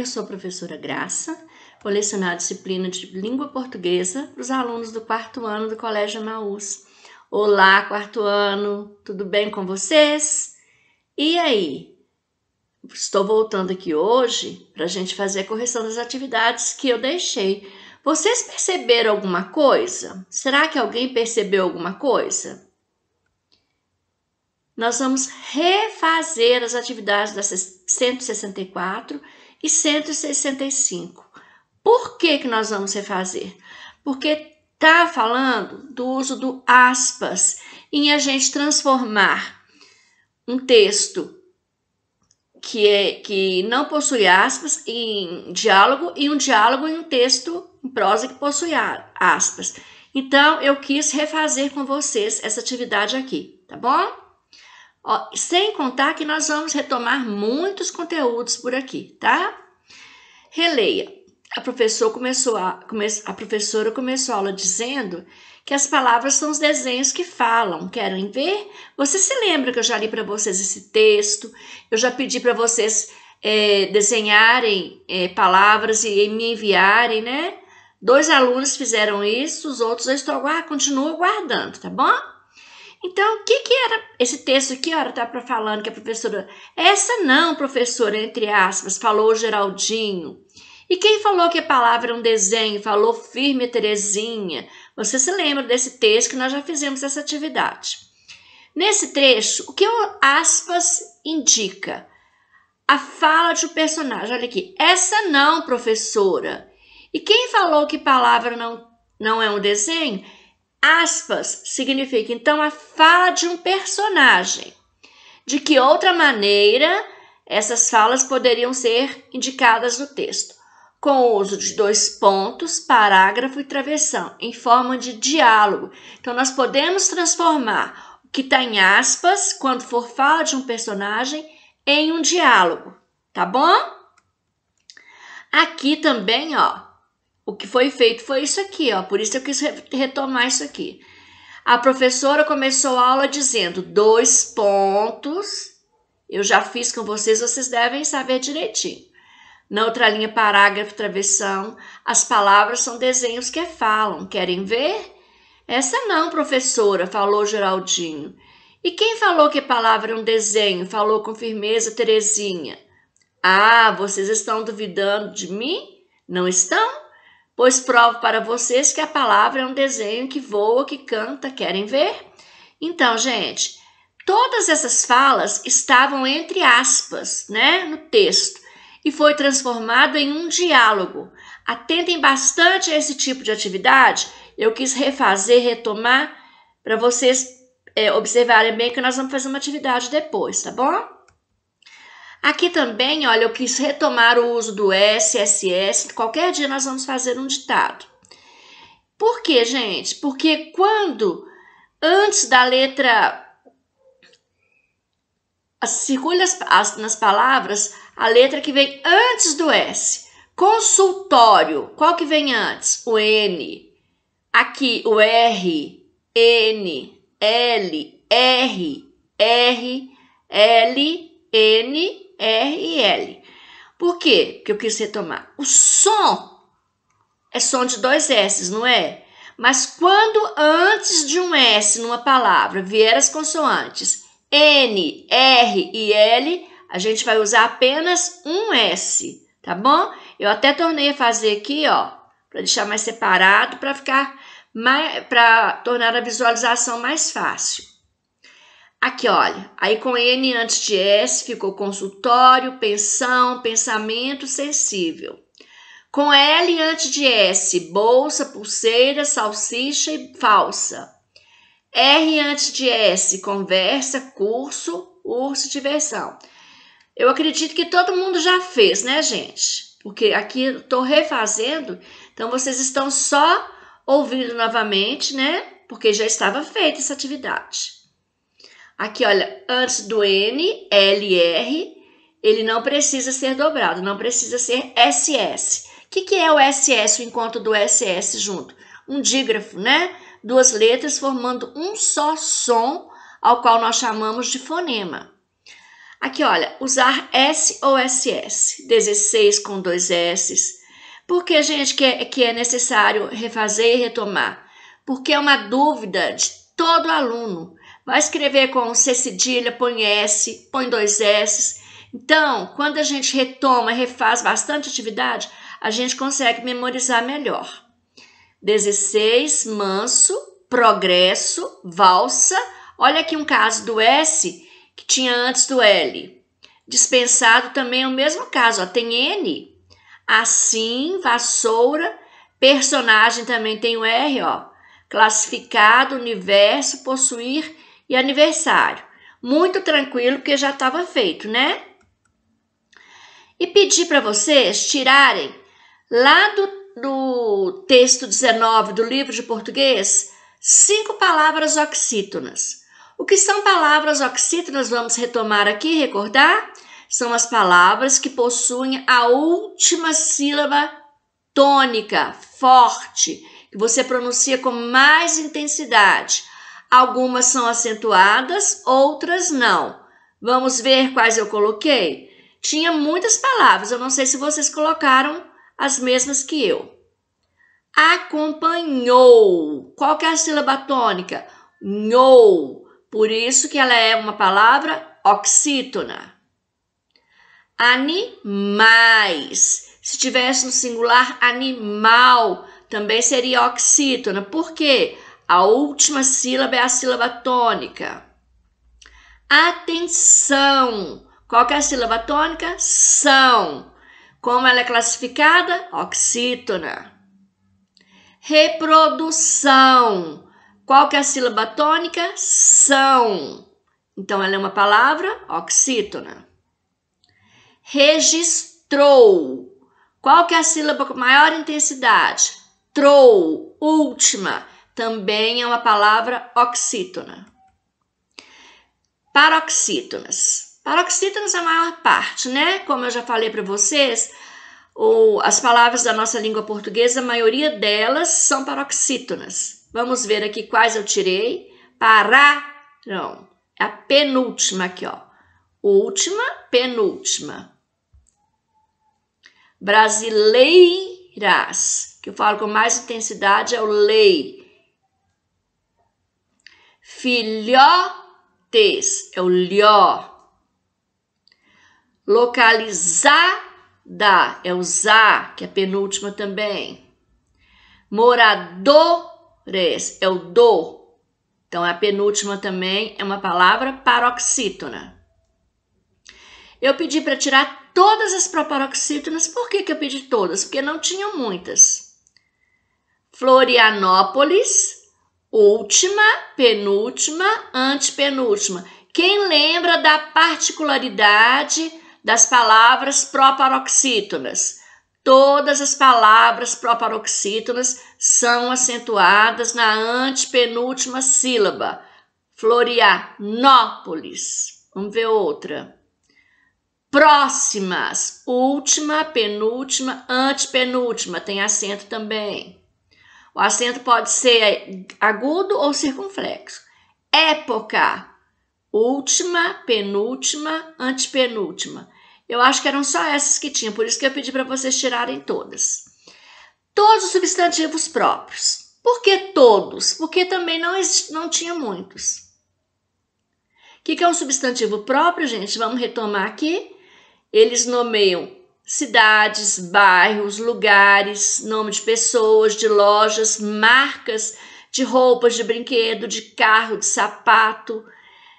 Eu sou a professora Graça, vou lecionar a disciplina de Língua Portuguesa para os alunos do quarto ano do Colégio Maús. Olá, quarto ano, tudo bem com vocês? E aí? Estou voltando aqui hoje para a gente fazer a correção das atividades que eu deixei. Vocês perceberam alguma coisa? Será que alguém percebeu alguma coisa? Nós vamos refazer as atividades da 164 e 165. Por que, que nós vamos refazer? Porque tá falando do uso do aspas em a gente transformar um texto que, é, que não possui aspas em diálogo e um diálogo em um texto em prosa que possui aspas. Então, eu quis refazer com vocês essa atividade aqui, tá bom? Ó, sem contar que nós vamos retomar muitos conteúdos por aqui, tá? Releia. A, professor começou a, come, a professora começou a aula dizendo que as palavras são os desenhos que falam. Querem ver? Você se lembra que eu já li para vocês esse texto? Eu já pedi para vocês é, desenharem é, palavras e, e me enviarem, né? Dois alunos fizeram isso, os outros eu estou ah, continuo guardando, tá bom? Então, o que, que era esse texto aqui? Olha, tá para falando que a professora? Essa não, professora, entre aspas, falou o Geraldinho. E quem falou que a palavra é um desenho? Falou firme Terezinha. Você se lembra desse texto que nós já fizemos essa atividade. Nesse trecho, o que o aspas indica? A fala de um personagem. Olha aqui. Essa não, professora. E quem falou que palavra não, não é um desenho? Aspas significa então a fala de um personagem. De que outra maneira essas falas poderiam ser indicadas no texto? Com o uso de dois pontos, parágrafo e travessão, em forma de diálogo. Então, nós podemos transformar o que está em aspas, quando for fala de um personagem, em um diálogo, tá bom? Aqui também, ó, o que foi feito foi isso aqui, ó. Por isso eu quis retomar isso aqui. A professora começou a aula dizendo dois pontos. Eu já fiz com vocês, vocês devem saber direitinho. Na outra linha, parágrafo, travessão, as palavras são desenhos que falam. Querem ver? Essa não, professora, falou Geraldinho. E quem falou que palavra é um desenho? Falou com firmeza Terezinha. Ah, vocês estão duvidando de mim? Não estão? Pois provo para vocês que a palavra é um desenho que voa, que canta, querem ver? Então, gente, todas essas falas estavam entre aspas, né, no texto, e foi transformado em um diálogo. Atentem bastante a esse tipo de atividade. Eu quis refazer, retomar, para vocês é, observarem bem que nós vamos fazer uma atividade depois, tá bom? Aqui também, olha, eu quis retomar o uso do SSS. Qualquer dia nós vamos fazer um ditado. Por quê, gente? Porque quando antes da letra circula as, nas palavras a letra que vem antes do S. Consultório, qual que vem antes? O N. Aqui o R, N, L, R, R, L, N, R e L. Por quê? Porque eu quis retomar. O som é som de dois S, não é? Mas quando antes de um S numa palavra vier as consoantes N, R e L, a gente vai usar apenas um S, tá bom? Eu até tornei a fazer aqui, ó, para deixar mais separado, para ficar para tornar a visualização mais fácil. Aqui, olha, aí com N antes de S ficou consultório, pensão, pensamento sensível. Com L antes de S, bolsa, pulseira, salsicha e falsa. R antes de S, conversa, curso, urso, diversão. Eu acredito que todo mundo já fez, né, gente? Porque aqui eu estou refazendo, então vocês estão só ouvindo novamente, né? Porque já estava feita essa atividade. Aqui, olha, antes do N, LR, ele não precisa ser dobrado, não precisa ser SS. O que, que é o SS, o encontro do SS junto? Um dígrafo, né? Duas letras formando um só som, ao qual nós chamamos de fonema. Aqui, olha, usar S ou SS, 16 com dois S. Por que, gente, que é, que é necessário refazer e retomar? Porque é uma dúvida de todo aluno. Vai escrever com C cedilha, põe S, põe dois S. Então, quando a gente retoma, refaz bastante atividade, a gente consegue memorizar melhor. 16, manso, progresso, valsa. Olha aqui um caso do S que tinha antes do L. Dispensado também é o mesmo caso, ó, tem N. Assim, vassoura, personagem também tem o R, ó. Classificado, universo, possuir e aniversário. Muito tranquilo, que já estava feito, né? E pedir para vocês tirarem lá do, do texto 19 do livro de português cinco palavras oxítonas. O que são palavras oxítonas? Vamos retomar aqui, recordar? São as palavras que possuem a última sílaba tônica, forte, que você pronuncia com mais intensidade. Algumas são acentuadas, outras não. Vamos ver quais eu coloquei? Tinha muitas palavras, eu não sei se vocês colocaram as mesmas que eu. Acompanhou. Qual que é a sílaba tônica? Nhou. Por isso que ela é uma palavra oxítona. Animais. Se tivesse no singular animal, também seria oxítona. Por quê? Porque a última sílaba é a sílaba tônica. Atenção! Qual é a sílaba tônica? São. Como ela é classificada? Oxítona. Reprodução. Qual que é a sílaba tônica? São. Então, ela é uma palavra oxítona. Registrou. Qual que é a sílaba com maior intensidade? Trou, última também é uma palavra oxítona. Paroxítonas. Paroxítonas é a maior parte, né? Como eu já falei para vocês, ou as palavras da nossa língua portuguesa, a maioria delas são paroxítonas. Vamos ver aqui quais eu tirei. Pararam. É a penúltima aqui, ó. Última, penúltima. Brasileiras, que eu falo com mais intensidade, é o lei filhotes é o lhó. Localizada é o zá, que é a penúltima também. Moradores é o do. Então, é a penúltima também é uma palavra paroxítona. Eu pedi para tirar todas as proparoxítonas. Por que, que eu pedi todas? Porque não tinham muitas. Florianópolis última, penúltima, antepenúltima. Quem lembra da particularidade das palavras proparoxítonas? Todas as palavras proparoxítonas são acentuadas na antepenúltima sílaba. Florianópolis. Vamos ver outra. Próximas, última, penúltima, antepenúltima, tem acento também. O acento pode ser agudo ou circunflexo. Época, última, penúltima, antepenúltima. Eu acho que eram só essas que tinha, por isso que eu pedi para vocês tirarem todas. Todos os substantivos próprios. Por que todos? Porque também não, não tinha muitos. O que, que é um substantivo próprio, gente? Vamos retomar aqui. Eles nomeiam cidades, bairros, lugares, nome de pessoas, de lojas, marcas de roupas, de brinquedo, de carro, de sapato,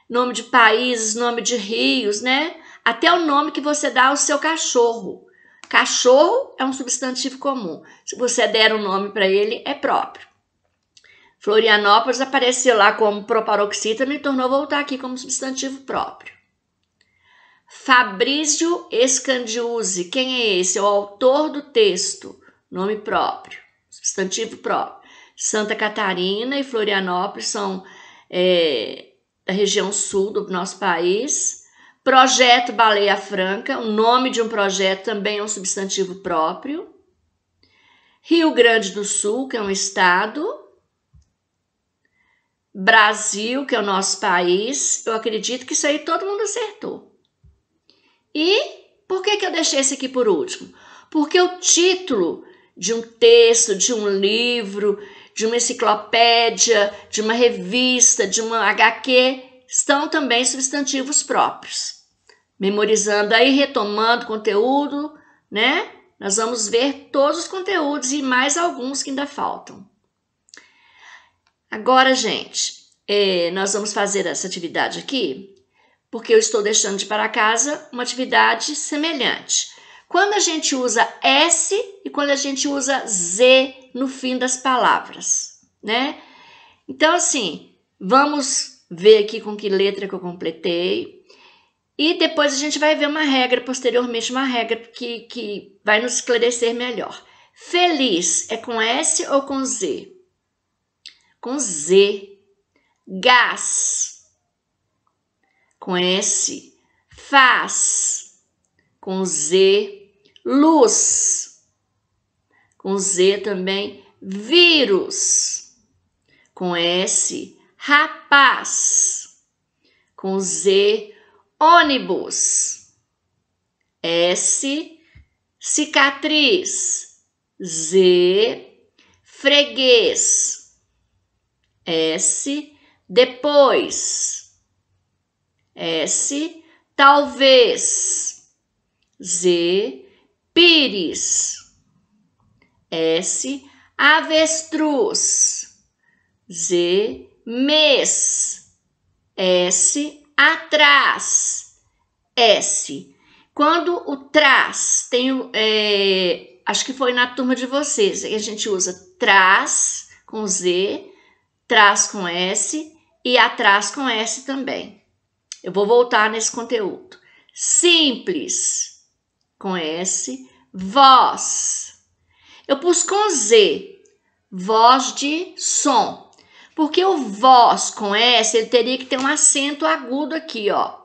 nome de países, nome de rios, né? Até o nome que você dá ao seu cachorro. Cachorro é um substantivo comum. Se você der um nome para ele, é próprio. Florianópolis apareceu lá como proparoxítona e tornou voltar aqui como substantivo próprio. Fabrício Escandiuzzi, quem é esse? É o autor do texto, nome próprio, substantivo próprio. Santa Catarina e Florianópolis são é, da região sul do nosso país. Projeto Baleia Franca, o nome de um projeto também é um substantivo próprio. Rio Grande do Sul, que é um estado. Brasil, que é o nosso país. Eu acredito que isso aí todo mundo acertou. E por que, que eu deixei esse aqui por último? Porque o título de um texto, de um livro, de uma enciclopédia, de uma revista, de uma HQ, estão também substantivos próprios. Memorizando aí, retomando conteúdo, né? Nós vamos ver todos os conteúdos e mais alguns que ainda faltam. Agora, gente, eh, nós vamos fazer essa atividade aqui porque eu estou deixando de para casa uma atividade semelhante. Quando a gente usa S e quando a gente usa Z no fim das palavras, né? Então, assim, vamos ver aqui com que letra que eu completei. E depois a gente vai ver uma regra, posteriormente, uma regra que, que vai nos esclarecer melhor. Feliz é com S ou com Z? Com Z. Gás com S, faz com Z, luz com Z também, vírus com S, rapaz com Z, ônibus S, cicatriz Z, freguês S, depois S. Talvez. Z. Pires. S. Avestruz. Z. Mês. S. Atrás. S. Quando o trás tem. É, acho que foi na turma de vocês, a gente usa trás com Z, trás com S e atrás com S também. Eu vou voltar nesse conteúdo. Simples, com S, voz. Eu pus com Z, voz de som. Porque o voz com S, ele teria que ter um acento agudo aqui, ó.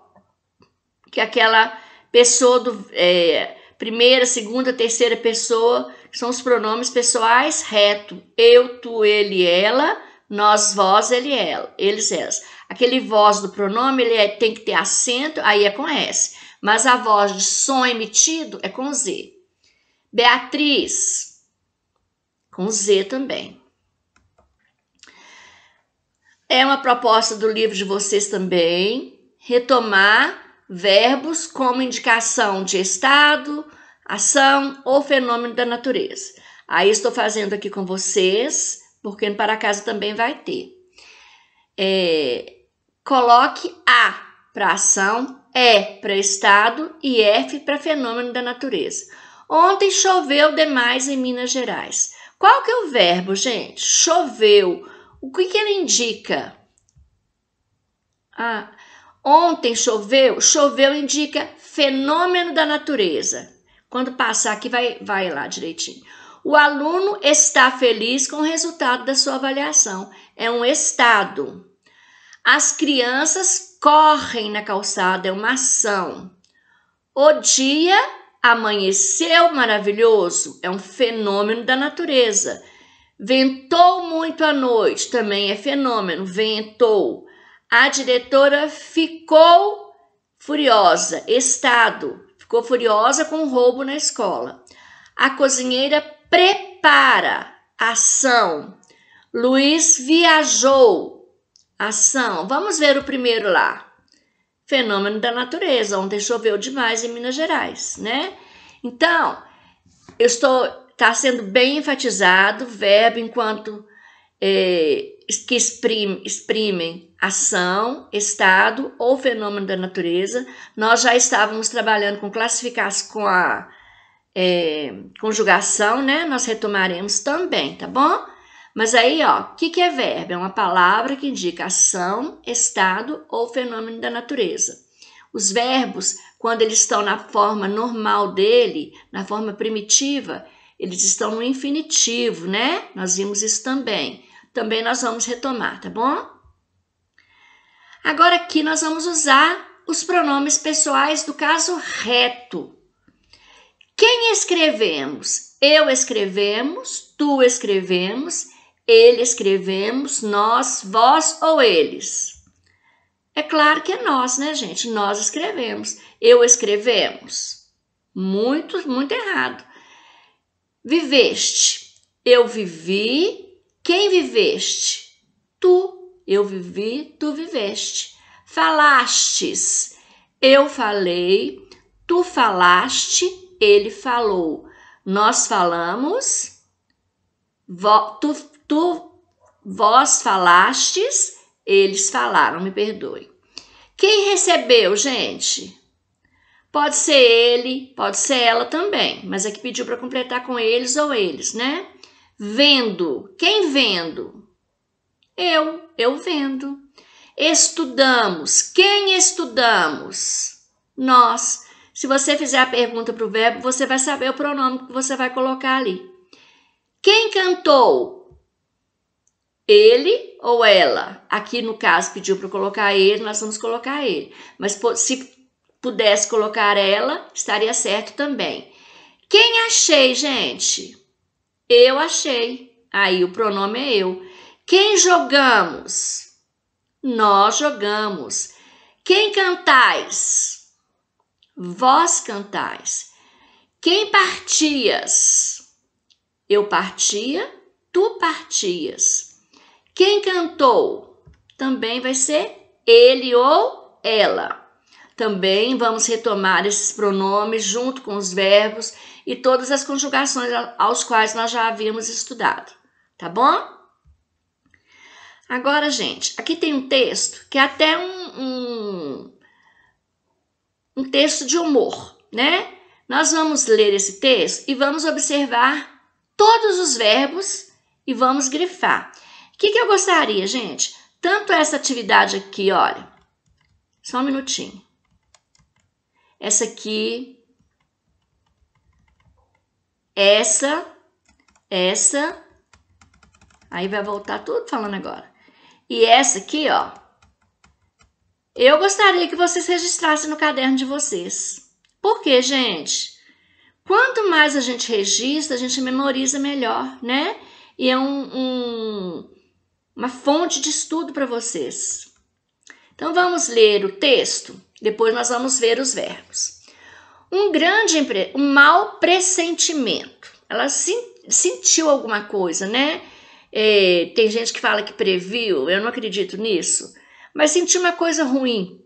Que aquela pessoa do é, primeira, segunda, terceira pessoa, que são os pronomes pessoais reto. Eu, tu, ele, ela, nós, vós, ele, ela, é, eles, elas. Aquele voz do pronome, ele é, tem que ter acento, aí é com S. Mas a voz de som emitido é com Z. Beatriz, com Z também. É uma proposta do livro de vocês também retomar verbos como indicação de estado, ação ou fenômeno da natureza. Aí estou fazendo aqui com vocês porque no para casa também vai ter. É, coloque A para ação, E para estado e F para fenômeno da natureza. Ontem choveu demais em Minas Gerais. Qual que é o verbo, gente? Choveu. O que, que ele indica? Ah, ontem choveu. Choveu indica fenômeno da natureza. Quando passar aqui, vai, vai lá direitinho. O aluno está feliz com o resultado da sua avaliação. É um estado. As crianças correm na calçada, é uma ação. O dia amanheceu maravilhoso, é um fenômeno da natureza. Ventou muito à noite, também é fenômeno, ventou. A diretora ficou furiosa, estado, ficou furiosa com o roubo na escola. A cozinheira prepara, ação. Luiz viajou, ação. Vamos ver o primeiro lá. Fenômeno da natureza. Ontem choveu demais em Minas Gerais, né? Então, eu estou está sendo bem enfatizado o verbo enquanto é, que exprime, exprimem ação, estado ou fenômeno da natureza. Nós já estávamos trabalhando com classificação com a é, conjugação, né? Nós retomaremos também, tá bom? Mas aí, ó, o que, que é verbo? É uma palavra que indica ação, estado ou fenômeno da natureza. Os verbos, quando eles estão na forma normal dele, na forma primitiva, eles estão no infinitivo, né? Nós vimos isso também. Também nós vamos retomar, tá bom? Agora aqui nós vamos usar os pronomes pessoais do caso reto. Quem escrevemos? Eu escrevemos, tu escrevemos, ele escrevemos, nós, vós ou eles? É claro que é nós, né, gente? Nós escrevemos. Eu escrevemos. Muito, muito errado. Viveste. Eu vivi. Quem viveste? Tu. Eu vivi, tu viveste. Falastes. Eu falei, tu falaste, ele falou, nós falamos, vo, tu, tu, vós falastes, eles falaram, me perdoe. Quem recebeu, gente? Pode ser ele, pode ser ela também, mas aqui pediu para completar com eles ou eles, né? Vendo. Quem vendo? Eu, eu vendo. Estudamos. Quem estudamos? Nós. Se você fizer a pergunta para o verbo, você vai saber o pronome que você vai colocar ali. Quem cantou? Ele ou ela? Aqui no caso pediu para colocar ele, nós vamos colocar ele. Mas se pudesse colocar ela, estaria certo também. Quem achei, gente? Eu achei. Aí o pronome é eu. Quem jogamos? Nós jogamos. Quem cantais? vós cantais. Quem partias? Eu partia, tu partias. Quem cantou? Também vai ser ele ou ela. Também vamos retomar esses pronomes junto com os verbos e todas as conjugações aos quais nós já havíamos estudado, tá bom? Agora, gente, aqui tem um texto que é até um, um um texto de humor, né? Nós vamos ler esse texto e vamos observar todos os verbos e vamos grifar. O que, que eu gostaria, gente? Tanto essa atividade aqui, olha. Só um minutinho. Essa aqui. Essa. Essa. Aí vai voltar tudo falando agora. E essa aqui, ó. Eu gostaria que vocês registrassem no caderno de vocês. Por quê, gente? Quanto mais a gente registra, a gente memoriza melhor, né? E é um, um, uma fonte de estudo para vocês. Então vamos ler o texto, depois nós vamos ver os verbos. Um grande um mau pressentimento. Ela sentiu alguma coisa, né? É, tem gente que fala que previu, eu não acredito nisso mas senti uma coisa ruim.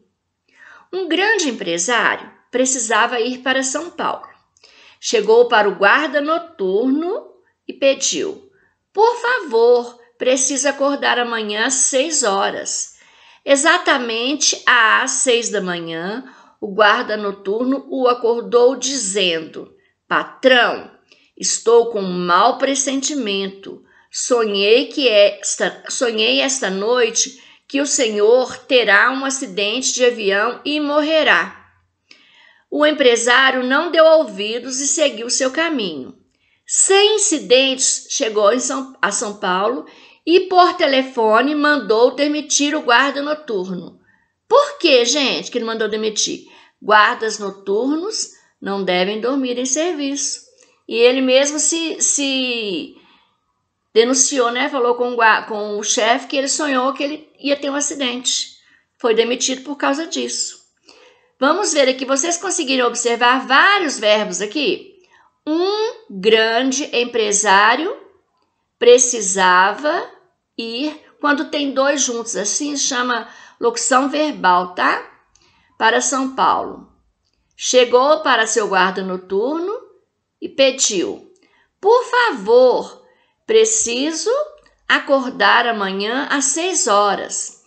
Um grande empresário precisava ir para São Paulo. Chegou para o guarda noturno e pediu: Por favor, preciso acordar amanhã às seis horas. Exatamente às seis da manhã, o guarda noturno o acordou dizendo: Patrão, estou com um mau pressentimento. Sonhei que esta, sonhei esta noite que o senhor terá um acidente de avião e morrerá. O empresário não deu ouvidos e seguiu seu caminho. Sem incidentes, chegou São, a São Paulo e, por telefone, mandou demitir o guarda noturno. Por que, gente, que ele mandou demitir? Guardas noturnos não devem dormir em serviço. E ele mesmo se, se denunciou, né? Falou com, com o chefe que ele sonhou que ele ia ter um acidente. Foi demitido por causa disso. Vamos ver aqui, vocês conseguiram observar vários verbos aqui. Um grande empresário precisava ir. Quando tem dois juntos, assim chama locução verbal, tá? Para São Paulo. Chegou para seu guarda noturno e pediu: Por favor, Preciso acordar amanhã às 6 horas.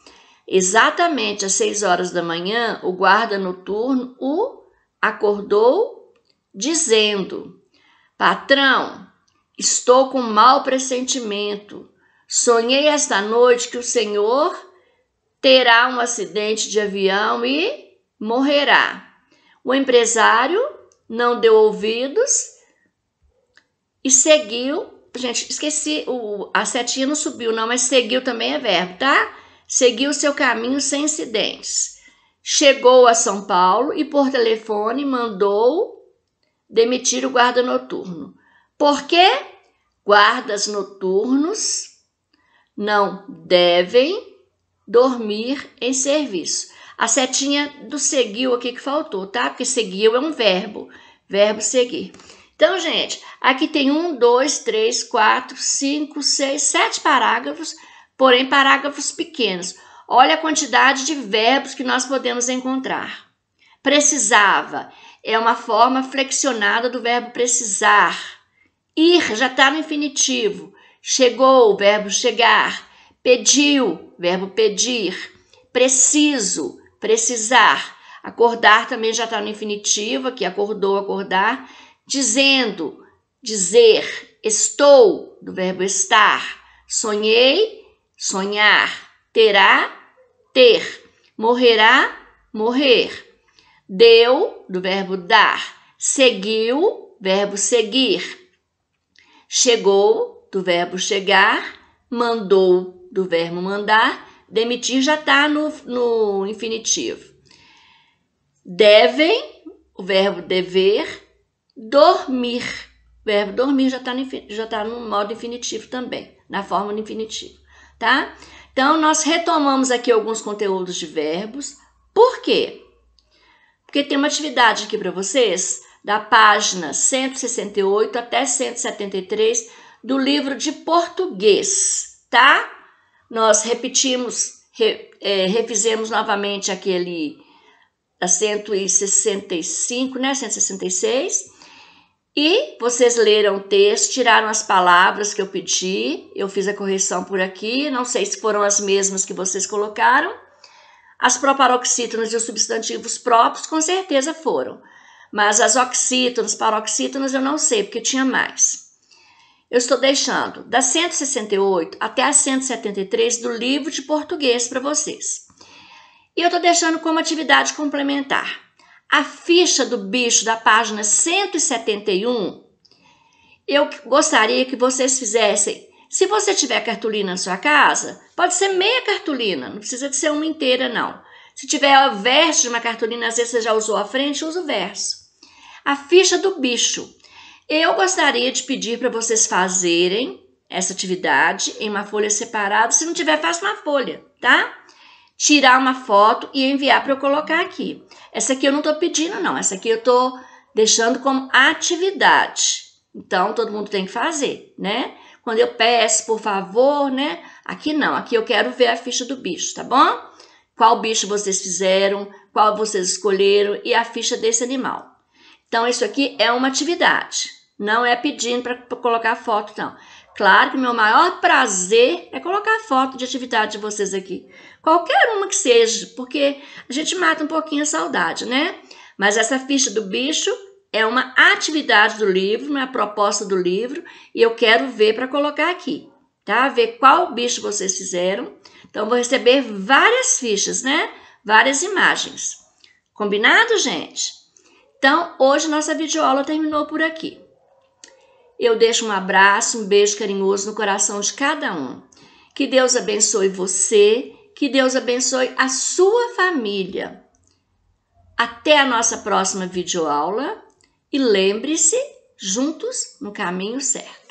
Exatamente às 6 horas da manhã, o guarda noturno o acordou dizendo: Patrão, estou com um mau pressentimento. Sonhei esta noite que o senhor terá um acidente de avião e morrerá. O empresário não deu ouvidos e seguiu Gente, esqueci, o, a setinha não subiu, não, mas seguiu também é verbo, tá? Seguiu seu caminho sem incidentes. Chegou a São Paulo e, por telefone, mandou demitir o guarda noturno. Por quê? Guardas noturnos não devem dormir em serviço. A setinha do seguiu aqui que faltou, tá? Porque seguiu é um verbo, verbo seguir. Então, gente, aqui tem um, dois, três, quatro, cinco, seis, sete parágrafos, porém parágrafos pequenos. Olha a quantidade de verbos que nós podemos encontrar. Precisava é uma forma flexionada do verbo precisar. Ir já está no infinitivo. Chegou, verbo chegar. Pediu, verbo pedir. Preciso, precisar. Acordar também já está no infinitivo, aqui acordou, acordar dizendo, dizer, estou, do verbo estar, sonhei, sonhar, terá, ter, morrerá, morrer. Deu, do verbo dar, seguiu, verbo seguir. Chegou, do verbo chegar, mandou, do verbo mandar, demitir já está no, no infinitivo. Devem, o verbo dever, Dormir. O verbo dormir já está no, já tá no modo infinitivo também, na forma infinitiva, infinitivo, tá? Então, nós retomamos aqui alguns conteúdos de verbos. Por quê? Porque tem uma atividade aqui para vocês, da página 168 até 173 do livro de português, tá? Nós repetimos, re, é, refizemos novamente aquele da 165, né? 166. E vocês leram o texto, tiraram as palavras que eu pedi, eu fiz a correção por aqui, não sei se foram as mesmas que vocês colocaram. As proparoxítonas e os substantivos próprios, com certeza foram. Mas as oxítonas, paroxítonas, eu não sei, porque tinha mais. Eu estou deixando da 168 até a 173 do livro de português para vocês. E eu estou deixando como atividade complementar a ficha do bicho da página 171, eu gostaria que vocês fizessem. Se você tiver cartolina na sua casa, pode ser meia cartolina, não precisa de ser uma inteira, não. Se tiver o verso de uma cartolina, às vezes você já usou a frente, usa o verso. A ficha do bicho. Eu gostaria de pedir para vocês fazerem essa atividade em uma folha separada. Se não tiver, faça uma folha, tá? Tirar uma foto e enviar para eu colocar aqui. Essa aqui eu não estou pedindo, não. Essa aqui eu estou deixando como atividade. Então, todo mundo tem que fazer, né? Quando eu peço, por favor, né? Aqui não, aqui eu quero ver a ficha do bicho, tá bom? Qual bicho vocês fizeram, qual vocês escolheram e a ficha desse animal. Então, isso aqui é uma atividade. Não é pedindo para colocar foto, não. Claro que meu maior prazer é colocar foto de atividade de vocês aqui. Qualquer uma que seja, porque a gente mata um pouquinho a saudade, né? Mas essa ficha do bicho é uma atividade do livro, uma é proposta do livro, e eu quero ver para colocar aqui, tá? Ver qual bicho vocês fizeram. Então, vou receber várias fichas, né? Várias imagens. Combinado, gente? Então, hoje nossa videoaula terminou por aqui. Eu deixo um abraço, um beijo carinhoso no coração de cada um. Que Deus abençoe você, que Deus abençoe a sua família. Até a nossa próxima videoaula e lembre-se, juntos no caminho certo.